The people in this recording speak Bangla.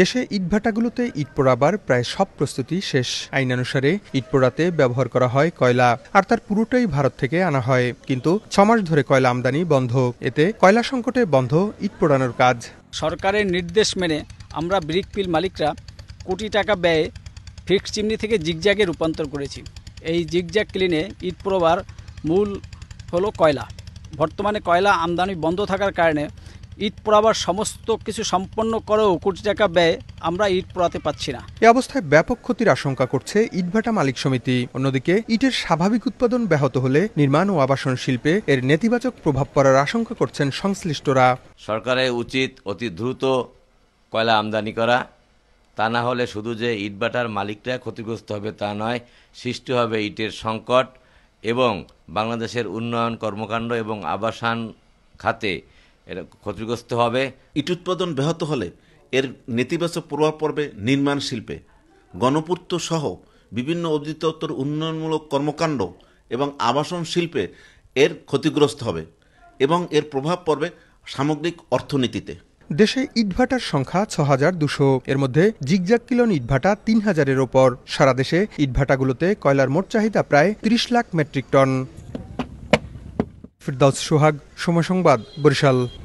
দেশে ইটভাটাগুলোতে ইট পোড়াবার প্রায় সব প্রস্তুতি শেষ আইনানুসারে ইট পোড়াতে ব্যবহার করা হয় কয়লা আর তার পুরোটাই ভারত থেকে আনা হয় কিন্তু ছমাস ধরে কয়লা আমদানি বন্ধ এতে কয়লা সংকটে বন্ধ ইট পোড়ানোর কাজ সরকারের নির্দেশ মেনে আমরা ব্রিক পিল মালিকরা কোটি টাকা ব্যয়ে ফিক্স চিমনি থেকে জিগজ্যাগে রূপান্তর করেছি এই জিগজ্যাগ ক্লিনে ইট পোড়াবার মূল হলো কয়লা বর্তমানে কয়লা আমদানি বন্ধ থাকার কারণে ঈদ পড়াবার সমস্ত কিছু সম্পন্ন করেও কোটি টাকা ব্যয় আমরা ইট পড়াতে পাচ্ছি না এ অবস্থায় ব্যাপক ক্ষতির আশঙ্কা করছে ইটভাটা মালিক সমিতি অন্যদিকে ইটের স্বাভাবিক উৎপাদন ব্যাহত হলে নির্মাণ ও আবাসন শিল্পে এর নেতিবাচক প্রভাব পড়ার আশঙ্কা করছেন সংশ্লিষ্টরা সরকারের উচিত অতি দ্রুত কয়লা আমদানি করা তা না হলে শুধু যে ইটভাটার মালিকরা ক্ষতিগ্রস্ত হবে তা নয় সৃষ্টি হবে ইটের সংকট এবং বাংলাদেশের উন্নয়ন কর্মকাণ্ড এবং আবাসন খাতে এটা ক্ষতিগ্রস্ত হবে ইট উৎপাদন ব্যাহত হলে এর নেতিবাচক প্রভাব পড়বে নির্মাণ শিল্পে গণপূর্ত সহ বিভিন্ন অধিদপ্তর উন্নয়নমূলক কর্মকাণ্ড এবং আবাসন শিল্পে এর ক্ষতিগ্রস্ত হবে এবং এর প্রভাব পড়বে সামগ্রিক অর্থনীতিতে দেশে ইটভাটার সংখ্যা ছ হাজার দুশো এর মধ্যে জিগজাক কিলন ইটভাটা তিন হাজারের ওপর সারা দেশে ইটভাটাগুলোতে কয়লার মোট চাহিদা প্রায় ত্রিশ লাখ মেট্রিক টন ফিরদাউস সোহাগ সময় সংবাদ বরিশাল